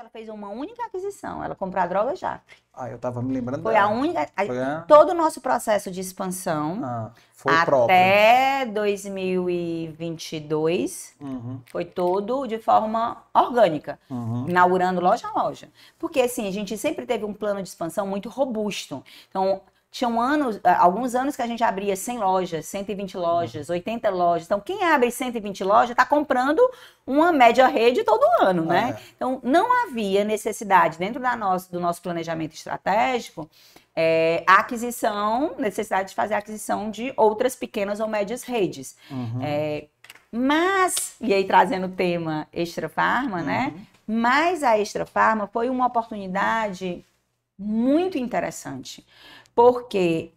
ela fez uma única aquisição, ela comprou a droga já. Ah, eu estava me lembrando Foi dela. a única... Foi a... Todo o nosso processo de expansão ah, foi até próprio. 2022 uhum. foi todo de forma orgânica, uhum. inaugurando loja a loja. Porque, assim, a gente sempre teve um plano de expansão muito robusto. Então, tinham anos, eh, alguns anos que a gente abria 100 lojas, 120 lojas, 80 uhum. lojas. Então, quem abre 120 lojas está comprando uma média rede todo ano, né? É. Então, não havia necessidade, dentro da nosso, do nosso planejamento estratégico, é, aquisição, necessidade de fazer a aquisição de outras pequenas ou médias redes. Uhum. É, mas, e aí trazendo o tema Extra Farma, né? uhum. né? Mas a Extra Farma foi uma oportunidade muito interessante porque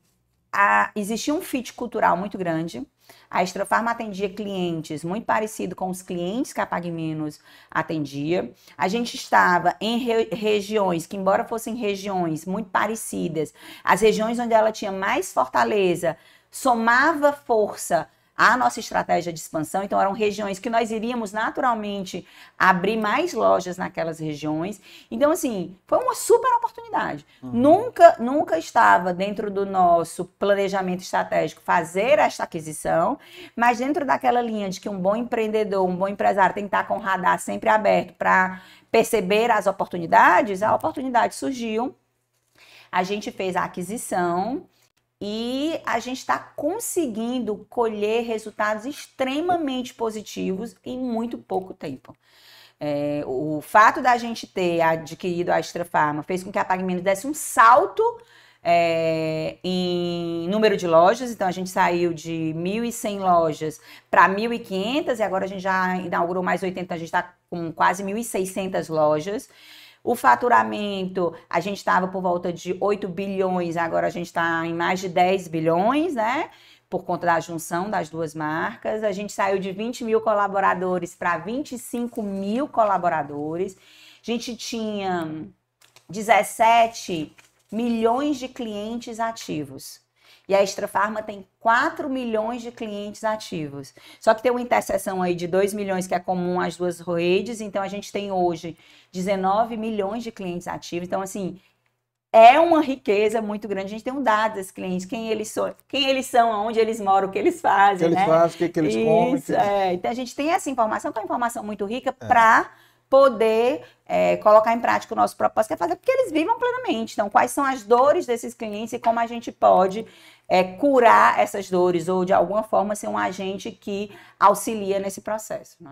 a, ah, existia um fit cultural muito grande. A Estrofarma atendia clientes muito parecido com os clientes que a PagMenos atendia. A gente estava em re, regiões que, embora fossem regiões muito parecidas, as regiões onde ela tinha mais fortaleza somava força a nossa estratégia de expansão. Então, eram regiões que nós iríamos naturalmente abrir mais lojas naquelas regiões. Então, assim, foi uma super oportunidade. Uhum. Nunca, nunca estava dentro do nosso planejamento estratégico fazer esta aquisição, mas dentro daquela linha de que um bom empreendedor, um bom empresário tem que estar com o radar sempre aberto para perceber as oportunidades, a oportunidade surgiu. A gente fez a aquisição e a gente está conseguindo colher resultados extremamente positivos em muito pouco tempo. É, o fato da gente ter adquirido a Extra Farma fez com que a Pagmenos desse um salto é, em número de lojas, então a gente saiu de 1.100 lojas para 1.500 e agora a gente já inaugurou mais 80, a gente está com quase 1.600 lojas. O faturamento, a gente estava por volta de 8 bilhões, agora a gente está em mais de 10 bilhões, né? Por conta da junção das duas marcas. A gente saiu de 20 mil colaboradores para 25 mil colaboradores. A gente tinha 17 milhões de clientes ativos. E a Extra Farma tem 4 milhões de clientes ativos. Só que tem uma interseção aí de 2 milhões que é comum às duas redes, então a gente tem hoje 19 milhões de clientes ativos. Então assim, é uma riqueza muito grande. A gente tem um dado desses clientes, quem eles são, quem eles são, onde eles moram, o que eles fazem, o que eles né? fazem, o que, que eles Isso, comem. Que... É. Então a gente tem essa informação, que é uma informação muito rica é. para poder é, colocar em prática o nosso propósito, que é fazer com que eles vivam plenamente. Então, quais são as dores desses clientes e como a gente pode é, curar essas dores ou, de alguma forma, ser um agente que auxilia nesse processo. Né?